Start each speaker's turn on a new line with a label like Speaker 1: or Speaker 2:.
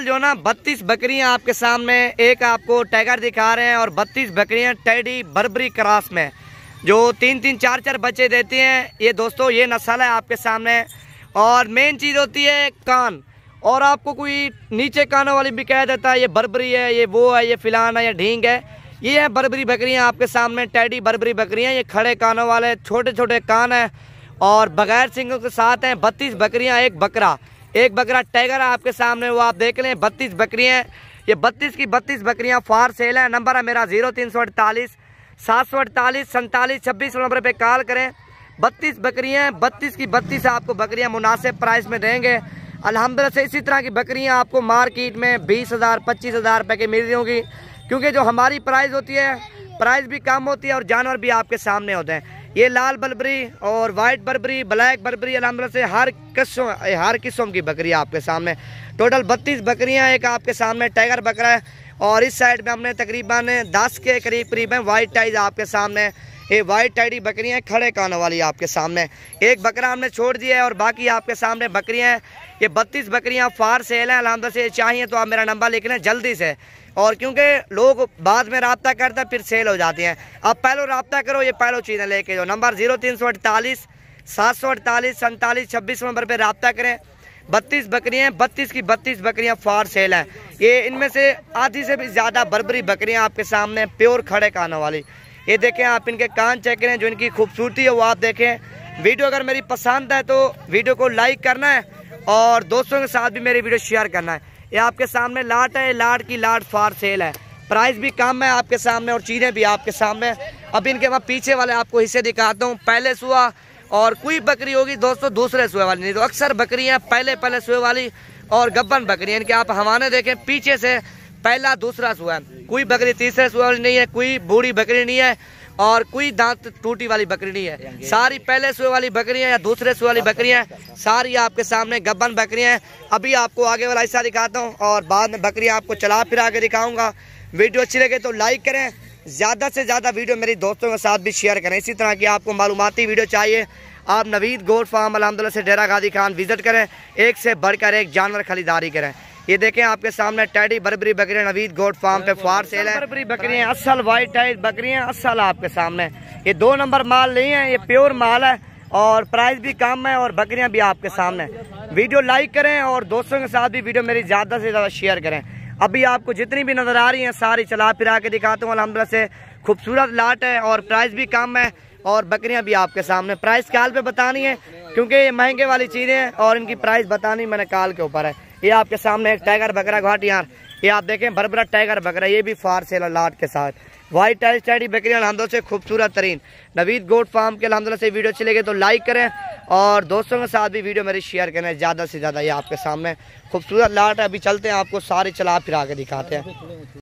Speaker 1: जो ना बत्तीस बकरियां आपके सामने एक आपको टाइगर दिखा रहे हैं और बत्तीस बकरियां टेडी बर्बरी क्रास में जो तीन तीन चार चार बच्चे देती हैं ये दोस्तों ये नस्ल है आपके सामने और मेन चीज़ होती है कान और आपको कोई नीचे कानों वाली भी कह देता है ये बर्बरी है ये वो है ये फिलान है ये ढींग है ये है बर्बरी बकरियाँ आपके सामने टैडी बर्बरी बकरियाँ ये खड़े कानों वाले छोटे छोटे कान हैं और बगैर सिंगों के साथ हैं बत्तीस बकरियाँ एक बकरा एक बकरा टाइगर है आपके सामने वो आप देख लें बत्तीस बकरियाँ ये बत्तीस की बत्तीस बकरियाँ फार सेल है नंबर है मेरा जीरो तीन सौ अड़तालीस सात सौ अड़तालीस सैंतालीस छब्बीस नंबर पर कॉल करें बत्तीस बकरियाँ बत्तीस की बत्तीस आपको बकरियाँ मुनासिब प्राइस में देंगे अलहमदिल्ला से इसी तरह की बकरियाँ आपको मार्केट में बीस हज़ार पच्चीस हज़ार रुपये की मिल रही होंगी क्योंकि जो हमारी प्राइस होती है प्राइस भी कम होती है और जानवर भी आपके सामने होते हैं ये लाल बर्बरी और वाइट बर्बरी ब्लैक बर्बरी अलहमद से हर किस्म हर किस्म की बकरी आपके सामने टोटल बत्तीस बकरियाँ एक आपके सामने टाइगर बकरा है और इस साइड में हमने तकरीबन दस के करीब करीब हैं वाइट टाइज आपके सामने ये वाइट टाइडी बकरियाँ हैं खड़े कानों वाली आपके सामने एक बकरा हमने छोड़ दिया है और बाकी आपके सामने बकरियाँ हैं ये बत्तीस बकरियाँ फार सेल हैं अलहमद से चाहिए तो आप मेरा नंबर लिख लें जल्दी से और क्योंकि लोग बाद में रबता करते हैं फिर सेल हो जाती हैं अब पहलो रबता करो ये पहलो चीज़ें लेके जाओ नंबर जीरो तीन सौ अड़तालीस सात सौ अड़तालीस सैंतालीस छब्बीस नंबर पर रबता करें बत्तीस बकरियाँ हैं बत्तीस की बत्तीस बकरियाँ फार सेल हैं ये इनमें से आधी से भी ज़्यादा बरबरी बकरियाँ आपके सामने प्योर खड़े कानों वाली ये देखें आप इनके कान चेक करें जो इनकी खूबसूरती है वो आप देखें वीडियो अगर मेरी पसंद है तो वीडियो को लाइक करना है और दोस्तों के साथ भी मेरी वीडियो शेयर करना है ये आपके सामने लाट है लाट की लाट फार सेल है प्राइस भी कम है आपके सामने और चीज़ें भी आपके सामने अब इनके वहाँ पीछे वाले आपको हिस्से दिखाता हूँ पहले सुआ और कोई बकरी होगी दोस्तों दूसरे सुए वाली नहीं तो अक्सर बकरियाँ पहले पहले सुए वाली और गब्बन बकरी इनके आप हवाने देखें पीछे से पहला दूसरा सूआ कोई बकरी तीसरे सूए वाली नहीं है कोई बूढ़ी बकरी नहीं है और कोई दांत टूटी वाली बकरी नहीं है सारी पहले सुए वाली बकरियां या दूसरे सुए वाली बकरियां सारी आपके सामने गब्बन बकरियां हैं अभी आपको आगे वाला हिस्सा दिखाता हूँ और बाद में बकरियां आपको चला फिरा के दिखाऊंगा वीडियो अच्छी लगे तो लाइक करें ज़्यादा से ज़्यादा वीडियो मेरी दोस्तों के साथ भी शेयर करें इसी तरह की आपको मालूमती वीडियो चाहिए आप नवीद गोड फार्म अलहमदिल्ला से डेरा गादी खान विज़िट करें एक से बढ़कर एक जानवर खरीदारी करें ये देखें आपके सामने टैडी बरबरी बकरियां नवीद गोड फार्म पे फार सेल है बरबरी बकरियां असल वाइट टाइट बकरियां असल आपके सामने ये दो नंबर माल नहीं है ये प्योर माल है और प्राइस भी कम है और बकरियाँ भी आपके सामने वीडियो लाइक करें और दोस्तों के साथ भी वीडियो मेरी ज़्यादा से ज़्यादा शेयर करें अभी आपको जितनी भी नज़र आ रही है सारी चला फिरा के दिखाता हूँ अलहमदिल्ला से खूबसूरत लाट है और प्राइस भी कम है और बकरियां भी आपके सामने प्राइस काल पे बतानी है क्योंकि ये महंगे वाली चीज़ें हैं और इनकी प्राइस बतानी मैंने काल के ऊपर है ये आपके सामने एक टाइगर बकरा घाट यहाँ ये आप देखें भरभरा टाइगर बकरा ये भी फार से लाट के साथ वाइट टाइल स्टाइडी बकरी अलहमद से खूबसूरत तरीन नवीद गोट फार्म के अलहमद से वीडियो अच्छी लगे तो लाइक करें और दोस्तों के साथ भी वीडियो मेरी शेयर करें ज़्यादा से ज़्यादा ये आपके सामने खूबसूरत लाट है अभी चलते हैं आपको सारे चला फिरा के दिखाते हैं